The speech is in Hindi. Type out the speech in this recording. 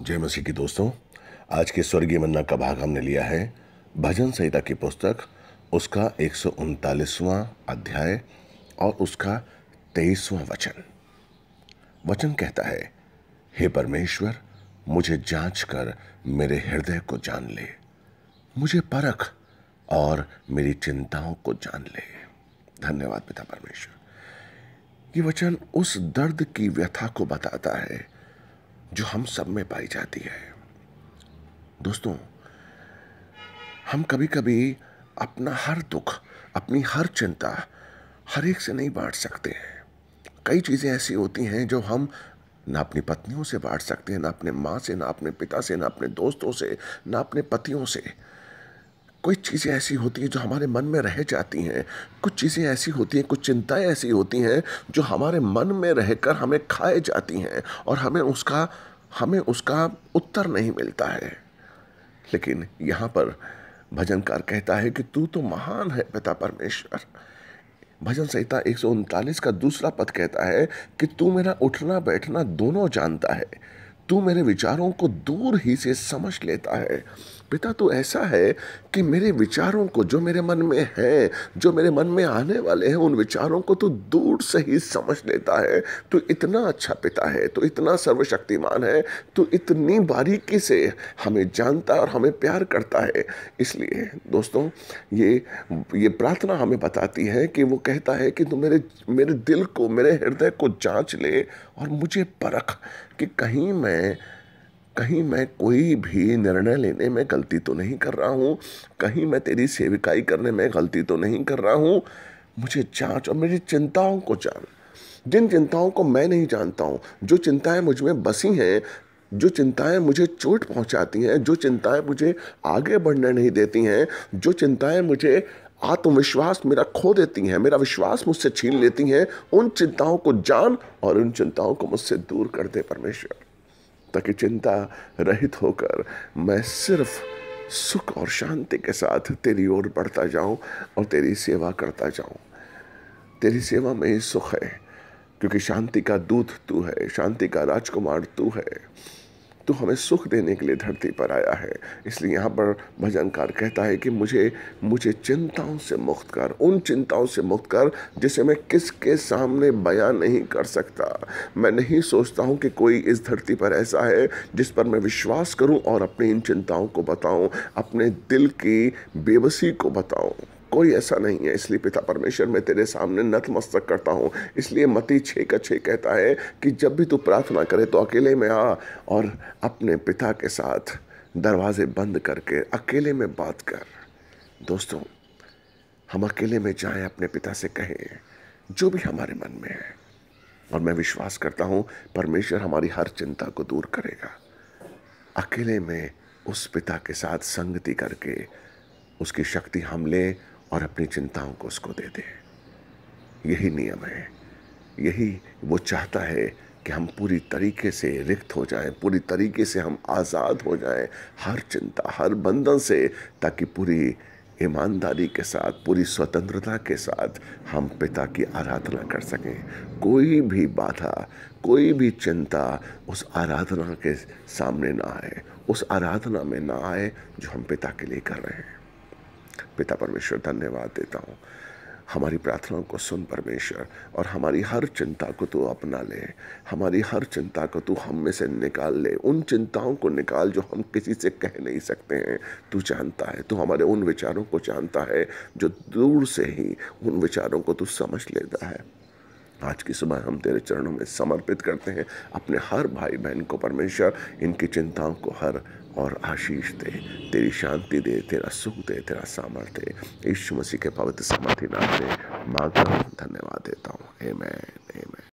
जय मसीह की दोस्तों आज के स्वर्गीय मन्ना का भाग हमने लिया है भजन संहिता की पुस्तक उसका एक अध्याय और उसका तेईसवां वचन वचन कहता है हे परमेश्वर मुझे जांच कर मेरे हृदय को जान ले मुझे परख और मेरी चिंताओं को जान ले धन्यवाद पिता परमेश्वर ये वचन उस दर्द की व्यथा को बताता है जो हम सब में पाई जाती है दोस्तों हम कभी कभी अपना हर दुख अपनी हर चिंता हर एक से नहीं बांट सकते हैं कई चीज़ें ऐसी होती हैं जो हम ना अपनी पत्नियों से बांट सकते हैं ना अपने माँ से ना अपने पिता से ना अपने दोस्तों से ना अपने पतियों से कोई चीज़ें ऐसी होती हैं जो हमारे मन में रह जाती हैं कुछ चीज़ें ऐसी होती हैं कुछ चिंताएं ऐसी होती हैं जो हमारे मन में रहकर हमें खाए जाती हैं और हमें उसका हमें उसका उत्तर नहीं मिलता है लेकिन यहाँ पर भजनकार कहता है कि तू तो महान है पिता परमेश्वर भजन संहिता एक का दूसरा पद कहता है कि तू मेरा उठना बैठना दोनों जानता है तू मेरे विचारों को दूर ही से समझ लेता है पिता तो ऐसा है कि मेरे विचारों को जो मेरे मन में है जो मेरे मन में आने वाले हैं उन विचारों को तो दूर से ही समझ लेता है तो इतना अच्छा पिता है तो इतना सर्वशक्तिमान है तो इतनी बारीकी से हमें जानता और हमें प्यार करता है इसलिए दोस्तों ये ये प्रार्थना हमें बताती है कि वो कहता है कि तू मेरे मेरे दिल को मेरे हृदय को जांच ले और मुझे परख कि कहीं मैं कहीं मैं कोई भी निर्णय लेने में गलती तो नहीं कर रहा हूँ कहीं मैं तेरी सेविकाई करने में गलती तो नहीं कर रहा हूँ मुझे जांच और मेरी चिंताओं को जान जिन चिंताओं को मैं नहीं जानता हूँ जो चिंताएं मुझ में बसी हैं जो चिंताएं मुझे चोट पहुंचाती हैं जो चिंताएं मुझे आगे बढ़ने नहीं देती हैं जो चिंताएं मुझे आत्मविश्वास मेरा खो देती हैं मेरा विश्वास मुझसे छीन लेती हैं उन चिंताओं को जान और उन चिंताओं को मुझसे दूर कर दे परमेश्वर ताकि चिंता रहित होकर मैं सिर्फ सुख और शांति के साथ तेरी ओर बढ़ता जाऊं और तेरी सेवा करता जाऊं तेरी सेवा में ही सुख है क्योंकि शांति का दूत तू है शांति का राजकुमार तू है तो हमें सुख देने के लिए धरती पर आया है इसलिए यहाँ पर भजनकार कहता है कि मुझे मुझे चिंताओं से मुक्त कर उन चिंताओं से मुक्त कर जिसे मैं किसके सामने बयान नहीं कर सकता मैं नहीं सोचता हूँ कि कोई इस धरती पर ऐसा है जिस पर मैं विश्वास करूँ और अपनी इन चिंताओं को बताऊँ अपने दिल की बेबसी को बताऊँ कोई ऐसा नहीं है इसलिए पिता परमेश्वर मैं तेरे सामने नतमस्तक करता हूँ इसलिए मती छः का छः कहता है कि जब भी तू प्रार्थना करे तो अकेले में आ और अपने पिता के साथ दरवाजे बंद करके अकेले में बात कर दोस्तों हम अकेले में जाएं अपने पिता से कहें जो भी हमारे मन में है और मैं विश्वास करता हूं परमेश्वर हमारी हर चिंता को दूर करेगा अकेले में उस पिता के साथ संगति करके उसकी शक्ति हम लें और अपनी चिंताओं को उसको दे दे यही नियम है यही वो चाहता है कि हम पूरी तरीके से रिक्त हो जाएं पूरी तरीके से हम आज़ाद हो जाएं हर चिंता हर बंधन से ताकि पूरी ईमानदारी के साथ पूरी स्वतंत्रता के साथ हम पिता की आराधना कर सकें कोई भी बाधा कोई भी चिंता उस आराधना के सामने ना आए उस आराधना में ना आए जो हम पिता के लिए कर रहे हैं पिता परमेश्वर धन्यवाद देता हूँ हमारी प्रार्थनाओं को सुन परमेश्वर और हमारी हर चिंता को तू अपना ले हमारी हर चिंता को तू हम में से निकाल ले उन चिंताओं को निकाल जो हम किसी से कह नहीं सकते हैं तू जानता है तू हमारे उन विचारों को जानता है जो दूर से ही उन विचारों को तू समझ लेता है आज की सुबह हम तेरे चरणों में समर्पित करते हैं अपने हर भाई बहन को परमेश्वर इनकी चिंताओं को हर और आशीष दे तेरी शांति दे तेरा सुख दे तेरा सामर्थ्य दे यीशु मसीह के पवित्र सामर्थ्य नाम दे मांगता हूँ धन्यवाद देता हूँ ए मैन